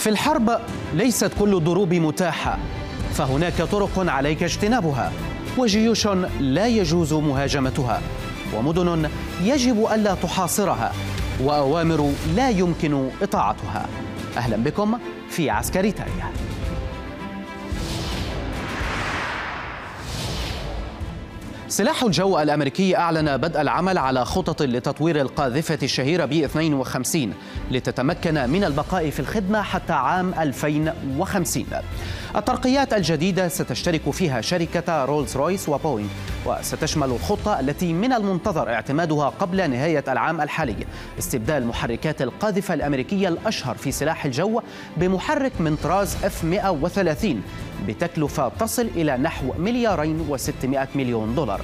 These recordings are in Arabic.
في الحرب ليست كل الضروب متاحة فهناك طرق عليك اجتنابها وجيوش لا يجوز مهاجمتها ومدن يجب ألا تحاصرها وأوامر لا يمكن إطاعتها أهلا بكم في عسكري تايه سلاح الجو الأمريكي أعلن بدء العمل على خطط لتطوير القاذفة الشهيرة بي 52 لتتمكن من البقاء في الخدمة حتى عام 2050 الترقيات الجديدة ستشترك فيها شركة رولز رويس وبوينغ وستشمل الخطة التي من المنتظر اعتمادها قبل نهاية العام الحالي استبدال محركات القاذفة الأمريكية الأشهر في سلاح الجو بمحرك من طراز F-130 بتكلفة تصل إلى نحو مليارين وستمائة مليون دولار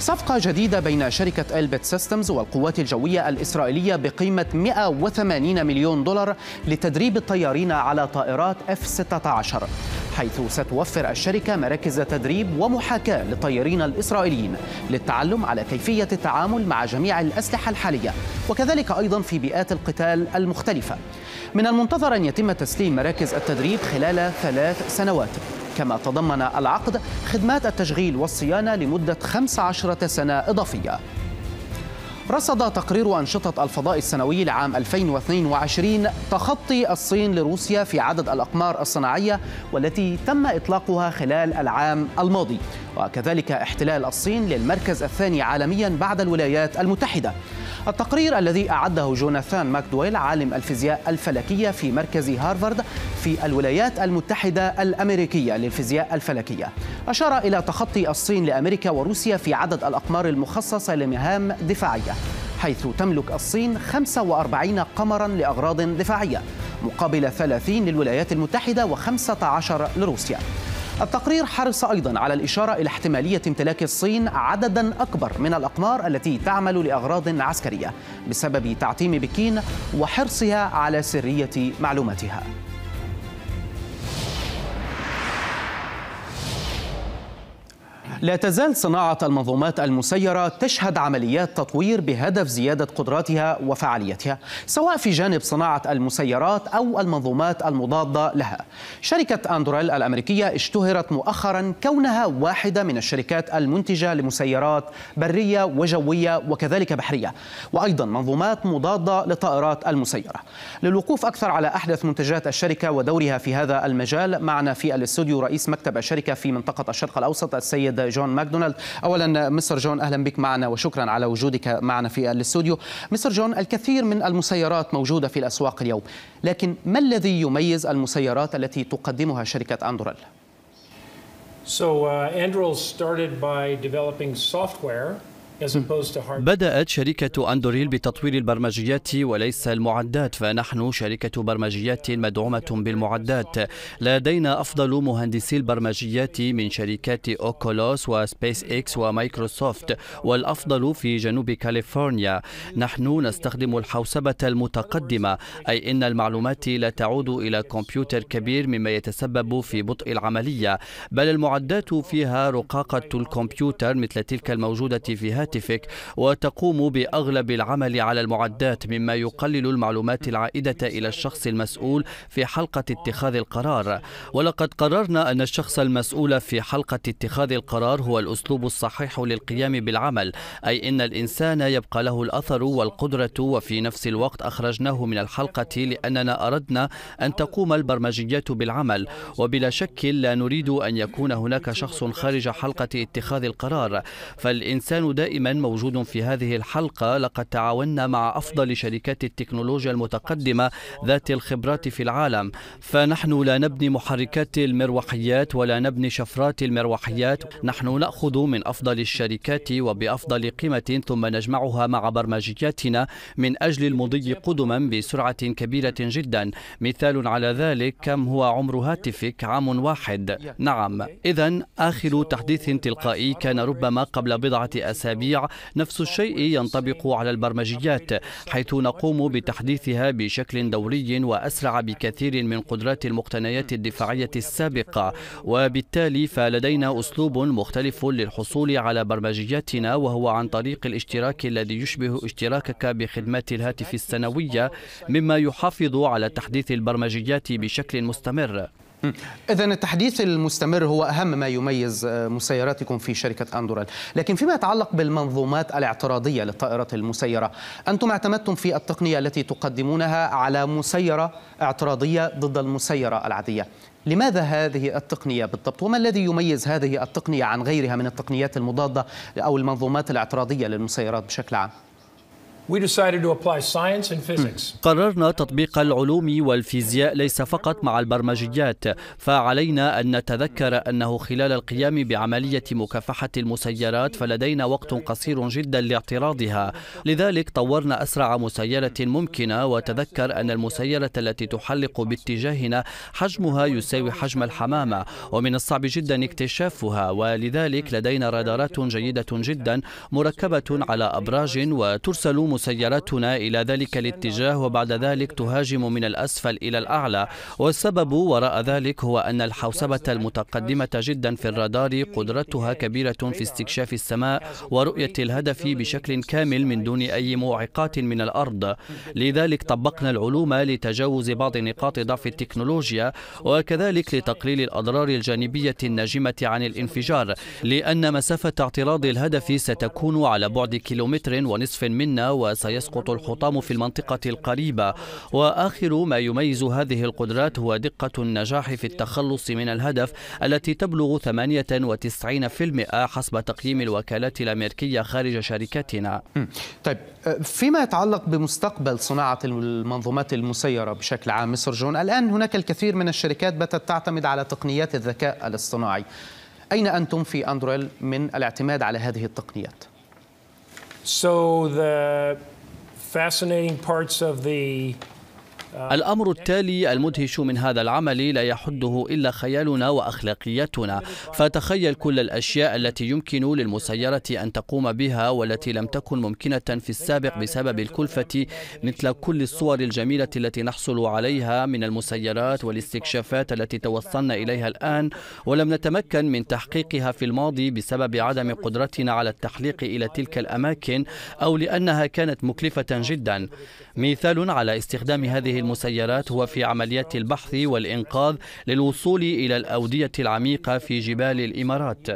صفقة جديدة بين شركة ألبت سيستمز والقوات الجوية الإسرائيلية بقيمة 180 مليون دولار لتدريب الطيارين على طائرات F-16 حيث ستوفر الشركة مراكز تدريب ومحاكاة للطيارين الإسرائيليين للتعلم على كيفية التعامل مع جميع الأسلحة الحالية وكذلك أيضا في بيئات القتال المختلفة من المنتظر أن يتم تسليم مراكز التدريب خلال ثلاث سنوات كما تضمن العقد خدمات التشغيل والصيانة لمدة 15 سنة إضافية رصد تقرير أنشطة الفضاء السنوي لعام 2022 تخطي الصين لروسيا في عدد الأقمار الصناعية والتي تم إطلاقها خلال العام الماضي وكذلك احتلال الصين للمركز الثاني عالميا بعد الولايات المتحدة التقرير الذي أعده جوناثان ماكدويل عالم الفيزياء الفلكية في مركز هارفارد في الولايات المتحدة الأمريكية للفيزياء الفلكية أشار إلى تخطي الصين لأمريكا وروسيا في عدد الأقمار المخصصة لمهام دفاعية حيث تملك الصين 45 قمرا لأغراض دفاعية مقابل 30 للولايات المتحدة و15 لروسيا التقرير حرص أيضا على الإشارة إلى احتمالية امتلاك الصين عددا أكبر من الأقمار التي تعمل لأغراض عسكرية بسبب تعتيم بكين وحرصها على سرية معلوماتها لا تزال صناعة المنظومات المسيرة تشهد عمليات تطوير بهدف زيادة قدراتها وفعاليتها سواء في جانب صناعة المسيرات أو المنظومات المضادة لها شركة أندرويل الأمريكية اشتهرت مؤخرا كونها واحدة من الشركات المنتجة لمسيرات برية وجوية وكذلك بحرية وأيضا منظومات مضادة للطائرات المسيرة للوقوف أكثر على أحدث منتجات الشركة ودورها في هذا المجال معنا في الاستوديو رئيس مكتب الشركة في منطقة الشرق الأوسط السيد جون ماكدونالد اولا مستر جون اهلا بك معنا وشكرا على وجودك معنا في الاستوديو مستر جون الكثير من المسيرات موجودة في الأسواق اليوم لكن ما الذي يميز المسيرات التي تقدمها شركة أندرل؟ So uh, started by developing software بدأت شركة أندوريل بتطوير البرمجيات وليس المعدات فنحن شركة برمجيات مدعومة بالمعدات لدينا أفضل مهندسي البرمجيات من شركات أوكولوس وسبيس إكس ومايكروسوفت والأفضل في جنوب كاليفورنيا نحن نستخدم الحوسبة المتقدمة أي إن المعلومات لا تعود إلى كمبيوتر كبير مما يتسبب في بطء العملية بل المعدات فيها رقاقة الكمبيوتر مثل تلك الموجودة في هاتف هاتفك وتقوم بأغلب العمل على المعدات مما يقلل المعلومات العائدة إلى الشخص المسؤول في حلقة اتخاذ القرار ولقد قررنا أن الشخص المسؤول في حلقة اتخاذ القرار هو الأسلوب الصحيح للقيام بالعمل أي إن الإنسان يبقى له الأثر والقدرة وفي نفس الوقت أخرجناه من الحلقة لأننا أردنا أن تقوم البرمجيات بالعمل وبلا شك لا نريد أن يكون هناك شخص خارج حلقة اتخاذ القرار فالإنسان دائما دائما موجود في هذه الحلقة لقد تعاوننا مع أفضل شركات التكنولوجيا المتقدمة ذات الخبرات في العالم فنحن لا نبني محركات المروحيات ولا نبني شفرات المروحيات نحن نأخذ من أفضل الشركات وبأفضل قيمة ثم نجمعها مع برمجياتنا من أجل المضي قدما بسرعة كبيرة جدا مثال على ذلك كم هو عمر هاتفك عام واحد نعم إذا آخر تحديث تلقائي كان ربما قبل بضعة أسابيع المشاريع نفس الشيء ينطبق على البرمجيات حيث نقوم بتحديثها بشكل دوري وأسرع بكثير من قدرات المقتنيات الدفاعية السابقة وبالتالي فلدينا أسلوب مختلف للحصول على برمجياتنا وهو عن طريق الاشتراك الذي يشبه اشتراكك بخدمات الهاتف السنوية مما يحافظ على تحديث البرمجيات بشكل مستمر إذا التحديث المستمر هو أهم ما يميز آه، مسيراتكم في شركة أندورال لكن فيما يتعلق بالمنظومات الاعتراضية للطائرات المسيرة أنتم اعتمدتم في التقنية التي تقدمونها على مسيرة اعتراضية ضد المسيرة العادية لماذا هذه التقنية بالضبط وما الذي يميز هذه التقنية عن غيرها من التقنيات المضادة أو المنظومات الاعتراضية للمسيرات بشكل عام؟ قررنا تطبيق العلوم والفيزياء ليس فقط مع البرمجيات فعلينا أن نتذكر أنه خلال القيام بعملية مكافحة المسيرات فلدينا وقت قصير جدا لاعتراضها لذلك طورنا أسرع مسيرة ممكنة وتذكر أن المسيرة التي تحلق باتجاهنا حجمها يساوي حجم الحمامة ومن الصعب جدا اكتشافها ولذلك لدينا رادارات جيدة جدا مركبة على أبراج وترسل سيارتنا إلى ذلك الاتجاه وبعد ذلك تهاجم من الأسفل إلى الأعلى والسبب وراء ذلك هو أن الحوسبة المتقدمة جدا في الرادار قدرتها كبيرة في استكشاف السماء ورؤية الهدف بشكل كامل من دون أي معيقات من الأرض لذلك طبقنا العلوم لتجاوز بعض نقاط ضعف التكنولوجيا وكذلك لتقليل الأضرار الجانبية الناجمة عن الانفجار لأن مسافة اعتراض الهدف ستكون على بعد كيلومتر ونصف منا و وسيسقط الحطام في المنطقة القريبة وآخر ما يميز هذه القدرات هو دقة النجاح في التخلص من الهدف التي تبلغ 98% حسب تقييم الوكالات الأمريكية خارج شركتنا طيب آه، فيما يتعلق بمستقبل صناعة المنظومات المسيرة بشكل عام مصر جون الآن هناك الكثير من الشركات باتت تعتمد على تقنيات الذكاء الاصطناعي أين أنتم في أندرويل من الاعتماد على هذه التقنيات؟ So the fascinating parts of the الأمر التالي المدهش من هذا العمل لا يحده إلا خيالنا وأخلاقيتنا فتخيل كل الأشياء التي يمكن للمسيرة أن تقوم بها والتي لم تكن ممكنة في السابق بسبب الكلفة مثل كل الصور الجميلة التي نحصل عليها من المسيرات والاستكشافات التي توصلنا إليها الآن ولم نتمكن من تحقيقها في الماضي بسبب عدم قدرتنا على التحليق إلى تلك الأماكن أو لأنها كانت مكلفة جدا مثال على استخدام هذه المسيرات هو في عمليات البحث والإنقاذ للوصول إلى الأودية العميقة في جبال الإمارات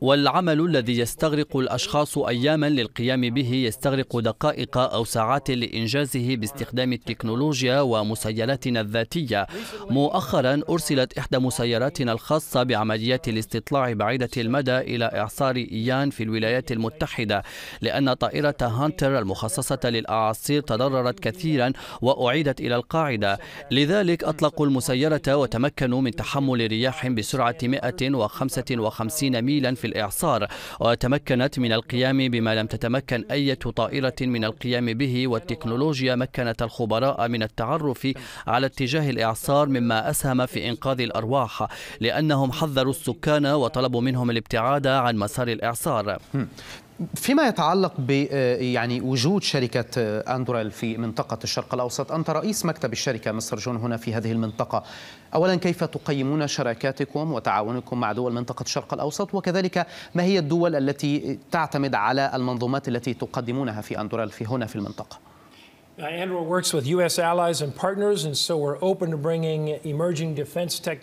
والعمل الذي يستغرق الأشخاص أياما للقيام به يستغرق دقائق أو ساعات لإنجازه باستخدام التكنولوجيا ومسيلاتنا الذاتية مؤخرا أرسلت إحدى مسيراتنا الخاصة بعمليات الاستطلاع بعيدة المدى إلى إعصار إيان في الولايات المتحدة لأن طائرة هانتر المخصصة للأعاصير تضررت كثيرا وأعيدت إلى القاعدة لذلك أطلقوا المسيرة وتمكنوا من تحمل رياح بسرعة 155 ميلا في الإعصار وتمكنت من القيام بما لم تتمكن أي طائرة من القيام به والتكنولوجيا مكنت الخبراء من التعرف على اتجاه الإعصار مما أسهم في إنقاذ الأرواح لأنهم حذروا السكان وطلبوا منهم الابتعاد عن مسار الإعصار فيما يتعلق ب آه، يعني وجود شركه آه، اندورال في منطقه الشرق الاوسط، انت رئيس مكتب الشركه مستر جون هنا في هذه المنطقه. اولا كيف تقيمون شراكاتكم وتعاونكم مع دول منطقه الشرق الاوسط وكذلك ما هي الدول التي تعتمد على المنظومات التي تقدمونها في اندورال في هنا في المنطقه؟ Uh,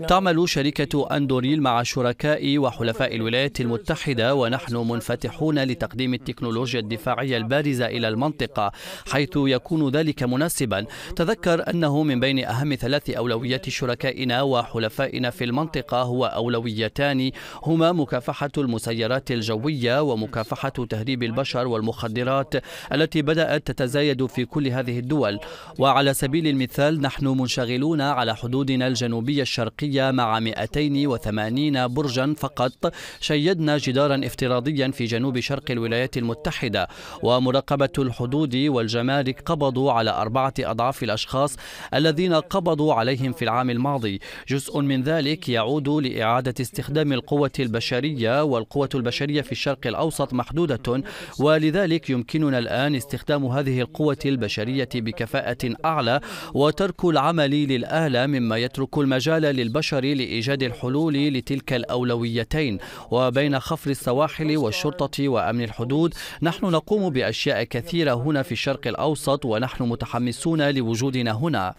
تعمل شركة أندوريل مع شركاء وحلفاء الولايات المتحدة ونحن منفتحون لتقديم التكنولوجيا الدفاعية البارزة إلى المنطقة حيث يكون ذلك مناسبا تذكر أنه من بين أهم ثلاث أولويات شركائنا وحلفائنا في المنطقة هو أولويتان هما مكافحة المسيرات الجوية ومكافحة تهريب البشر والمخدرات التي بدأت تتزايد في كل هذه هذه الدول وعلى سبيل المثال نحن منشغلون على حدودنا الجنوبية الشرقية مع 280 برجا فقط شيدنا جدارا افتراضيا في جنوب شرق الولايات المتحدة ومراقبة الحدود والجمارك قبضوا على أربعة أضعاف الأشخاص الذين قبضوا عليهم في العام الماضي جزء من ذلك يعود لإعادة استخدام القوة البشرية والقوة البشرية في الشرق الأوسط محدودة ولذلك يمكننا الآن استخدام هذه القوة البشرية العملية بكفاءة أعلى وترك العمل للآلة مما يترك المجال للبشر لإيجاد الحلول لتلك الأولويتين وبين خفر السواحل والشرطة وأمن الحدود نحن نقوم بأشياء كثيرة هنا في الشرق الأوسط ونحن متحمسون لوجودنا هنا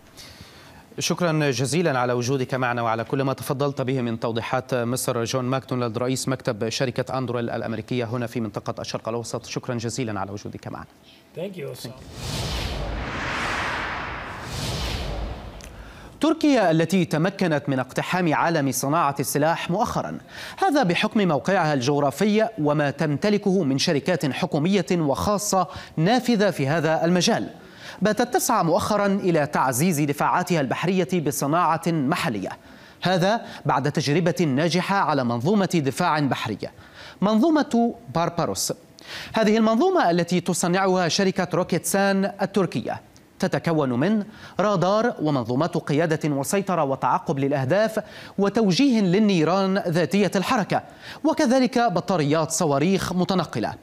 شكرا جزيلا على وجودك معنا وعلى كل ما تفضلت به من توضيحات مصر جون ماكدونالد رئيس مكتب شركة أندرويل الأمريكية هنا في منطقة الشرق الأوسط شكرا جزيلا على وجودك معنا Thank you. Thank you. تركيا التي تمكنت من اقتحام عالم صناعة السلاح مؤخرا هذا بحكم موقعها الجغرافي وما تمتلكه من شركات حكومية وخاصة نافذة في هذا المجال باتت تسعى مؤخرا إلى تعزيز دفاعاتها البحرية بصناعة محلية هذا بعد تجربة ناجحة على منظومة دفاع بحرية منظومة بارباروس هذه المنظومة التي تصنعها شركة روكيتسان التركية تتكون من رادار ومنظومات قيادة وسيطرة وتعقب للأهداف وتوجيه للنيران ذاتية الحركة وكذلك بطاريات صواريخ متنقلة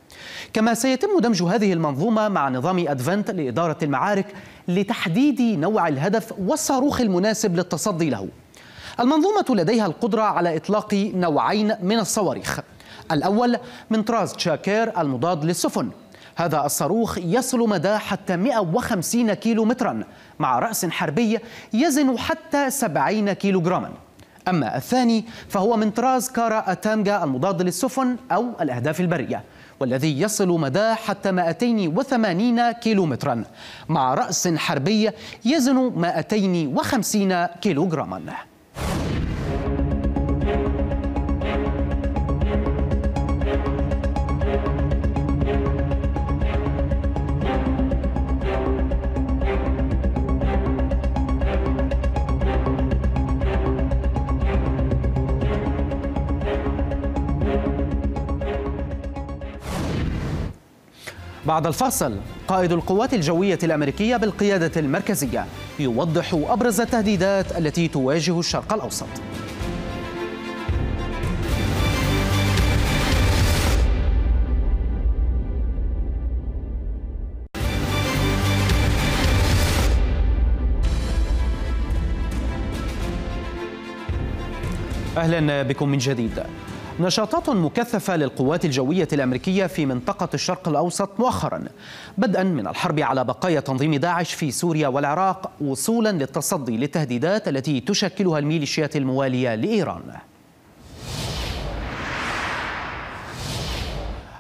كما سيتم دمج هذه المنظومة مع نظام أدفنت لإدارة المعارك لتحديد نوع الهدف والصاروخ المناسب للتصدي له المنظومة لديها القدرة على إطلاق نوعين من الصواريخ الأول من طراز تشاكير المضاد للسفن هذا الصاروخ يصل مداه حتى 150 كيلو مترا مع رأس حربي يزن حتى 70 كيلو جراما أما الثاني فهو من طراز كارا أتامجا المضاد للسفن أو الأهداف البرية والذي يصل مداه حتى 280 كيلو مترا مع رأس حربي يزن 250 كيلو جراما بعد الفاصل قائد القوات الجوية الأمريكية بالقيادة المركزية يوضح أبرز التهديدات التي تواجه الشرق الأوسط اهلا بكم من جديد نشاطات مكثفة للقوات الجوية الأمريكية في منطقة الشرق الأوسط مؤخرا بدءا من الحرب على بقايا تنظيم داعش في سوريا والعراق وصولا للتصدي للتهديدات التي تشكلها الميليشيات الموالية لإيران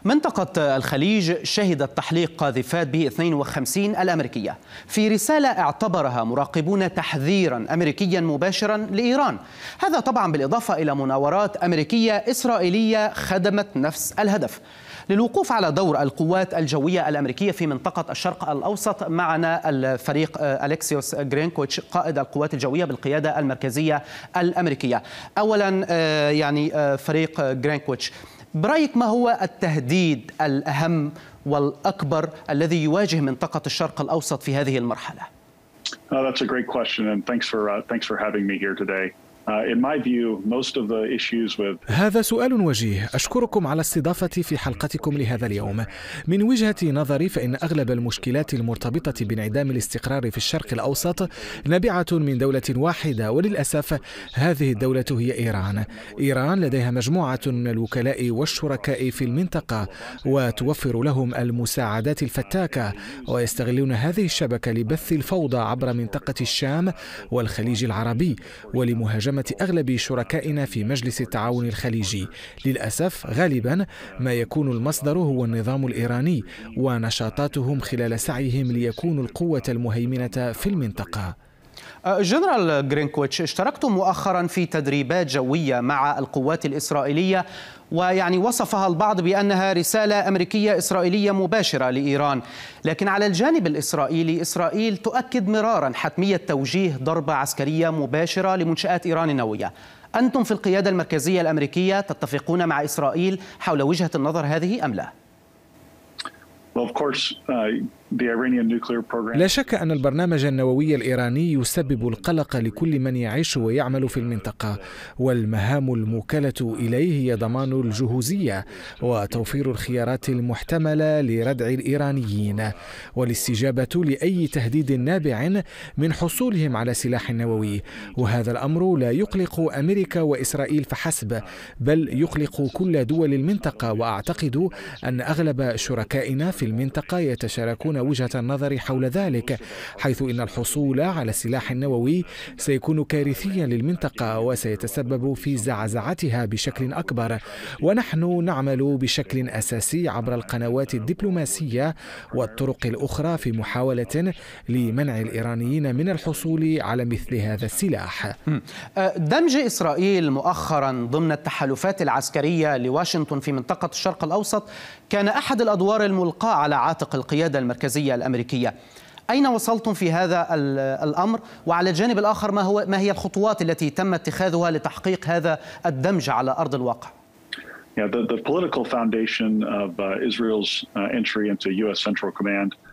منطقة الخليج شهدت تحليق قاذفات بي 52 الأمريكية في رسالة اعتبرها مراقبون تحذيرا أمريكيا مباشرا لإيران هذا طبعا بالإضافة إلى مناورات أمريكية إسرائيلية خدمت نفس الهدف للوقوف على دور القوات الجوية الأمريكية في منطقة الشرق الأوسط معنا الفريق آه، أليكسيوس جرينكوتش قائد القوات الجوية بالقيادة المركزية الأمريكية أولا آه، يعني آه، فريق جرينكوتش برايك ما هو التهديد الاهم والاكبر الذي يواجه منطقه الشرق الاوسط في هذه المرحله؟ Oh, that's a great question, and thanks for uh, thanks for having me here today. Uh, هذا سؤال وجيه اشكركم على استضافتي في حلقتكم لهذا اليوم من وجهه نظري فان اغلب المشكلات المرتبطه بانعدام الاستقرار في الشرق الاوسط نابعه من دوله واحده وللاسف هذه الدوله هي ايران ايران لديها مجموعه من الوكلاء والشركاء في المنطقه وتوفر لهم المساعدات الفتاكه ويستغلون هذه الشبكه لبث الفوضى عبر منطقه الشام والخليج العربي ولمهاجمه بمساهمة أغلب شركائنا في مجلس التعاون الخليجي للأسف غالبا ما يكون المصدر هو النظام الإيراني ونشاطاتهم خلال سعيهم ليكونوا القوة المهيمنة في المنطقة أه، جنرال جرينكويتش اشتركتم مؤخرا في تدريبات جوية مع القوات الإسرائيلية ويعني وصفها البعض بأنها رسالة أمريكية إسرائيلية مباشرة لإيران لكن على الجانب الإسرائيلي إسرائيل تؤكد مرارا حتمية توجيه ضربة عسكرية مباشرة لمنشآت إيران النووية أنتم في القيادة المركزية الأمريكية تتفقون مع إسرائيل حول وجهة النظر هذه أم لا؟ Well, of course, uh, لا شك أن البرنامج النووي الإيراني يسبب القلق لكل من يعيش ويعمل في المنطقة والمهام الموكلة إليه هي ضمان الجهوزية وتوفير الخيارات المحتملة لردع الإيرانيين والاستجابة لأي تهديد نابع من حصولهم على سلاح نووي وهذا الأمر لا يقلق أمريكا وإسرائيل فحسب بل يقلق كل دول المنطقة وأعتقد أن أغلب شركائنا في المنطقة يتشاركون وجهة النظر حول ذلك حيث إن الحصول على السلاح النووي سيكون كارثيا للمنطقة وسيتسبب في زعزعتها بشكل أكبر ونحن نعمل بشكل أساسي عبر القنوات الدبلوماسية والطرق الأخرى في محاولة لمنع الإيرانيين من الحصول على مثل هذا السلاح أه، دمج إسرائيل مؤخرا ضمن التحالفات العسكرية لواشنطن في منطقة الشرق الأوسط كان أحد الأدوار الملقاة على عاتق القيادة المركزية المركزية الأمريكية أين وصلتم في هذا الأمر وعلى الجانب الآخر ما, هو ما هي الخطوات التي تم اتخاذها لتحقيق هذا الدمج على أرض الواقع؟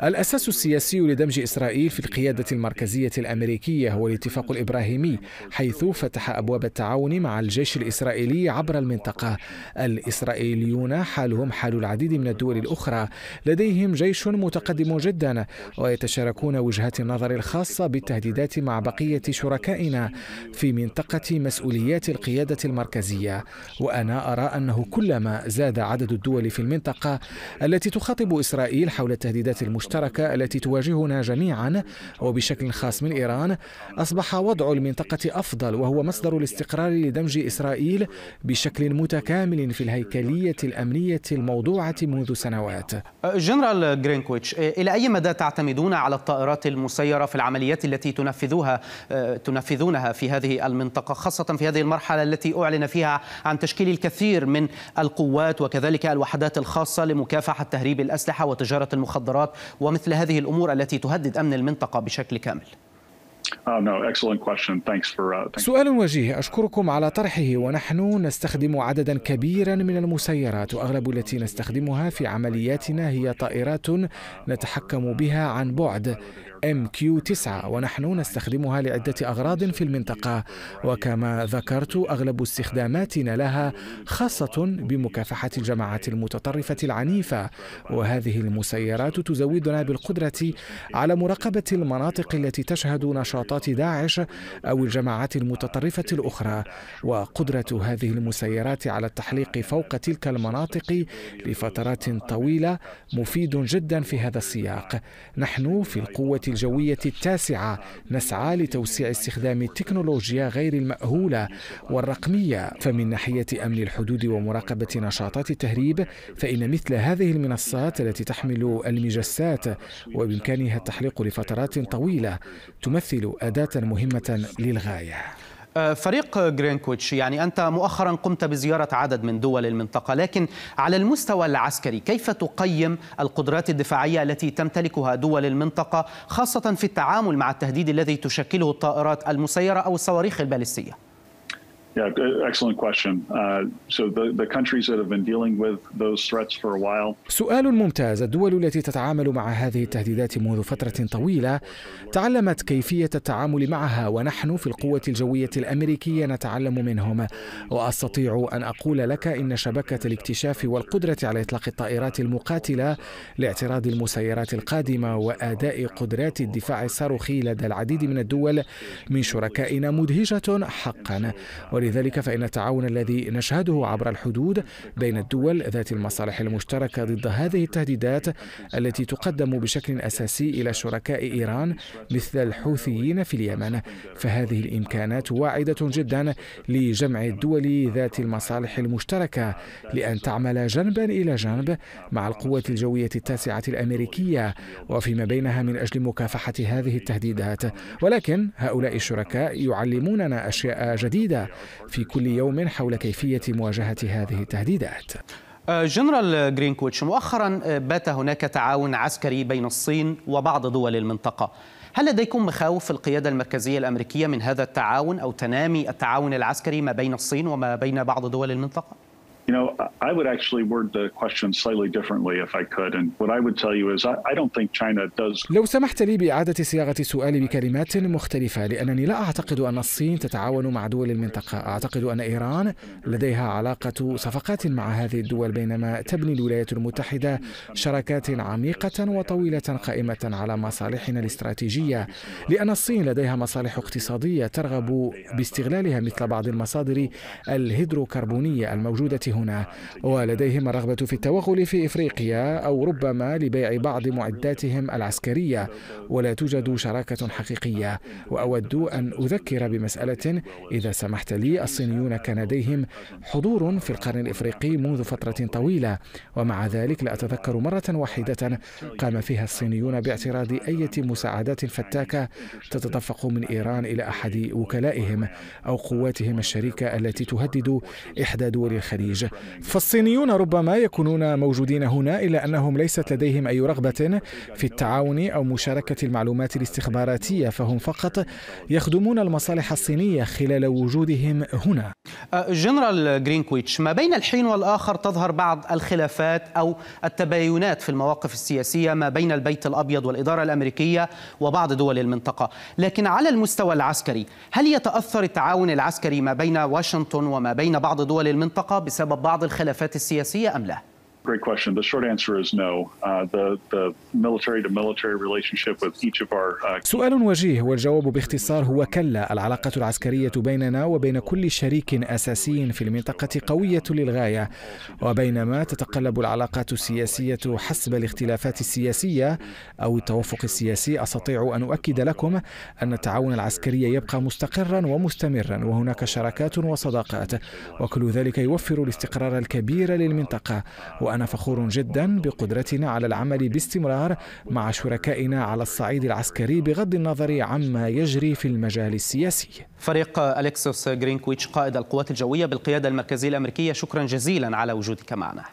الأساس السياسي لدمج إسرائيل في القيادة المركزية الأمريكية هو الاتفاق الإبراهيمي حيث فتح أبواب التعاون مع الجيش الإسرائيلي عبر المنطقة الإسرائيليون حالهم حال العديد من الدول الأخرى لديهم جيش متقدم جدا ويتشاركون وجهات النظر الخاصة بالتهديدات مع بقية شركائنا في منطقة مسؤوليات القيادة المركزية وأنا أرى أنه كلما زاد عدد الدول في المنطقة التي تخاطب إسرائيل حول التهديدات المشتركة التي تواجهنا جميعا وبشكل خاص من إيران أصبح وضع المنطقة أفضل وهو مصدر الاستقرار لدمج إسرائيل بشكل متكامل في الهيكلية الأمنية الموضوعة منذ سنوات جنرال جرينكويتش إلى أي مدى تعتمدون على الطائرات المسيرة في العمليات التي تنفذوها تنفذونها في هذه المنطقة خاصة في هذه المرحلة التي أعلن فيها عن تشكيل الكثير من القوات وكذلك الوحدات الخاصة لمكافحة تهريب الأسلحة وتجارة المخدرات ومثل هذه الأمور التي تهدد أمن المنطقة بشكل كامل oh, uh, سؤال وجيه أشكركم على طرحه ونحن نستخدم عددا كبيرا من المسيرات وأغلب التي نستخدمها في عملياتنا هي طائرات نتحكم بها عن بعد MQ-9 ونحن نستخدمها لعدة أغراض في المنطقة وكما ذكرت أغلب استخداماتنا لها خاصة بمكافحة الجماعات المتطرفة العنيفة وهذه المسيرات تزودنا بالقدرة على مراقبة المناطق التي تشهد نشاطات داعش أو الجماعات المتطرفة الأخرى وقدرة هذه المسيرات على التحليق فوق تلك المناطق لفترات طويلة مفيد جدا في هذا السياق نحن في القوة الجوية التاسعة نسعى لتوسيع استخدام التكنولوجيا غير المأهولة والرقمية فمن ناحية أمن الحدود ومراقبة نشاطات التهريب فإن مثل هذه المنصات التي تحمل المجسات وبإمكانها التحليق لفترات طويلة تمثل أداة مهمة للغاية آه، فريق جرينكوتش يعني أنت مؤخرا قمت بزيارة عدد من دول المنطقة لكن على المستوى العسكري كيف تقيم القدرات الدفاعية التي تمتلكها دول المنطقة خاصة في التعامل مع التهديد الذي تشكله الطائرات المسيرة أو الصواريخ البالستية؟ Yeah, excellent question. Uh, so the, the countries that have been dealing with those threats for a while. سؤال ممتاز. الدول التي تتعامل مع هذه التهديدات منذ فترة طويلة تعلمت كيفية التعامل معها ونحن في القوة الجوية الأمريكية نتعلم منهم. وأستطيع أن أقول لك إن شبكة الاكتشاف والقدرة على إطلاق الطائرات المقاتلة لاعتراض المسيرات القادمة وأداء قدرات الدفاع الصاروخي لدى العديد من الدول من شركائنا مدهشة حقا. ولذلك فإن التعاون الذي نشهده عبر الحدود بين الدول ذات المصالح المشتركة ضد هذه التهديدات التي تقدم بشكل أساسي إلى شركاء إيران مثل الحوثيين في اليمن فهذه الإمكانات واعدة جدا لجمع الدول ذات المصالح المشتركة لأن تعمل جنبا إلى جنب مع القوة الجوية التاسعة الأمريكية وفيما بينها من أجل مكافحة هذه التهديدات ولكن هؤلاء الشركاء يعلموننا أشياء جديدة في كل يوم حول كيفية مواجهة هذه التهديدات آه، جنرال جرينكويتش مؤخرا آه، بات هناك تعاون عسكري بين الصين وبعض دول المنطقة هل لديكم مخاوف في القيادة المركزية الأمريكية من هذا التعاون أو تنامي التعاون العسكري ما بين الصين وما بين بعض دول المنطقة؟ You know, I would actually word the question slightly differently if I could. And what I would tell you is I don't think China does. لو سمحت لي بإعادة صياغة السؤال بكلمات مختلفة لأنني لا أعتقد أن الصين تتعاون مع دول المنطقة. أعتقد أن إيران لديها علاقة صفقات مع هذه الدول بينما تبني الولايات المتحدة شراكات عميقة وطويلة قائمة على مصالحنا الاستراتيجية لأن الصين لديها مصالح اقتصادية ترغب باستغلالها مثل بعض المصادر الهيدروكربونية الموجودة هنا هنا ولديهم الرغبة في التوغل في إفريقيا أو ربما لبيع بعض معداتهم العسكرية ولا توجد شراكة حقيقية وأود أن أذكر بمسألة إذا سمحت لي الصينيون كان لديهم حضور في القرن الإفريقي منذ فترة طويلة ومع ذلك لا أتذكر مرة واحدة قام فيها الصينيون باعتراض أي مساعدات فتاكة تتدفق من إيران إلى أحد وكلائهم أو قواتهم الشريكة التي تهدد إحدى دول الخليج فالصينيون ربما يكونون موجودين هنا إلا أنهم ليست لديهم أي رغبة في التعاون أو مشاركة المعلومات الاستخباراتية فهم فقط يخدمون المصالح الصينية خلال وجودهم هنا أه، جنرال جرينكويتش ما بين الحين والآخر تظهر بعض الخلافات أو التباينات في المواقف السياسية ما بين البيت الأبيض والإدارة الأمريكية وبعض دول المنطقة لكن على المستوى العسكري هل يتأثر التعاون العسكري ما بين واشنطن وما بين بعض دول المنطقة بسبب بعض الخلافات السياسية أم لا؟ Great question. The short answer is no. Uh, the, the military to military relationship with each of our, uh... سؤال وجيه والجواب باختصار هو كلا العلاقة العسكرية بيننا وبين كل شريك أساسي في المنطقة قوية للغاية وبينما تتقلب العلاقات السياسية حسب الاختلافات السياسية أو التوافق السياسي أستطيع أن أؤكد لكم أن التعاون العسكري يبقى مستقرا ومستمرا وهناك شراكات وصداقات وكل ذلك يوفر الاستقرار الكبير للمنطقة وأنا فخور جدا بقدرتنا على العمل باستمرار مع شركائنا على الصعيد العسكري بغض النظر عما يجري في المجال السياسي فريق أليكسوس جرينكويتش قائد القوات الجوية بالقيادة المركزية الأمريكية شكرا جزيلا على وجودك معنا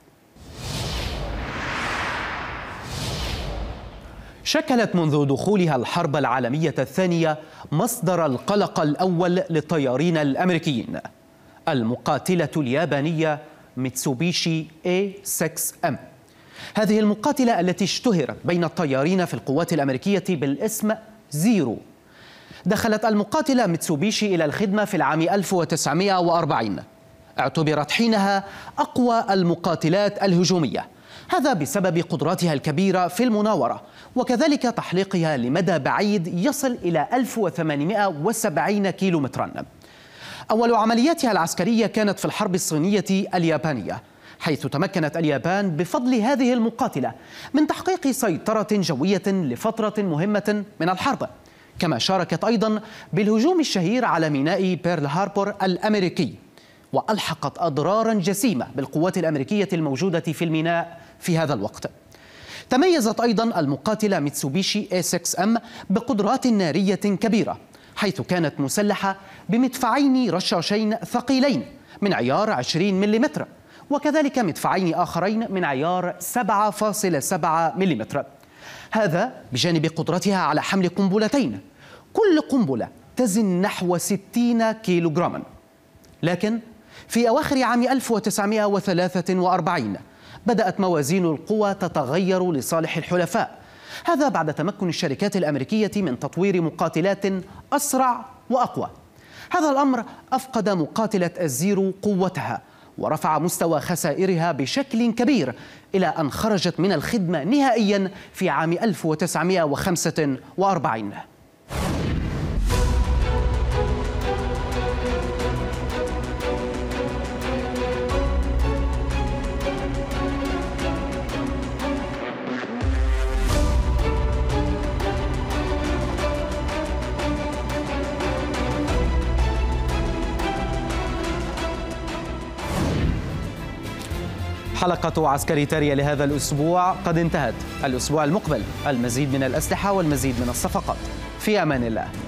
شكلت منذ دخولها الحرب العالمية الثانية مصدر القلق الأول للطيارين الأمريكيين المقاتلة اليابانية ميتسوبيشي اي 6 m هذه المقاتلة التي اشتهرت بين الطيارين في القوات الأمريكية بالاسم زيرو دخلت المقاتلة ميتسوبيشي إلى الخدمة في العام 1940 اعتبرت حينها أقوى المقاتلات الهجومية هذا بسبب قدراتها الكبيرة في المناورة وكذلك تحليقها لمدى بعيد يصل إلى 1870 كيلومتراً أول عملياتها العسكرية كانت في الحرب الصينية اليابانية حيث تمكنت اليابان بفضل هذه المقاتلة من تحقيق سيطرة جوية لفترة مهمة من الحرب كما شاركت أيضا بالهجوم الشهير على ميناء بيرل هاربور الأمريكي وألحقت أضرارا جسيمة بالقوات الأمريكية الموجودة في الميناء في هذا الوقت تميزت أيضا المقاتلة ميتسوبيشي اس 6 ام بقدرات نارية كبيرة حيث كانت مسلحة بمدفعين رشاشين ثقيلين من عيار 20 ملم وكذلك مدفعين آخرين من عيار 7.7 ملم هذا بجانب قدرتها على حمل قنبلتين كل قنبلة تزن نحو 60 كيلوغراما لكن في أواخر عام 1943 بدأت موازين القوى تتغير لصالح الحلفاء هذا بعد تمكن الشركات الأمريكية من تطوير مقاتلات أسرع وأقوى هذا الأمر أفقد مقاتلة الزيرو قوتها ورفع مستوى خسائرها بشكل كبير إلى أن خرجت من الخدمة نهائيا في عام 1945 حلقة عسكري تاريا لهذا الأسبوع قد انتهت الأسبوع المقبل المزيد من الأسلحة والمزيد من الصفقات في أمان الله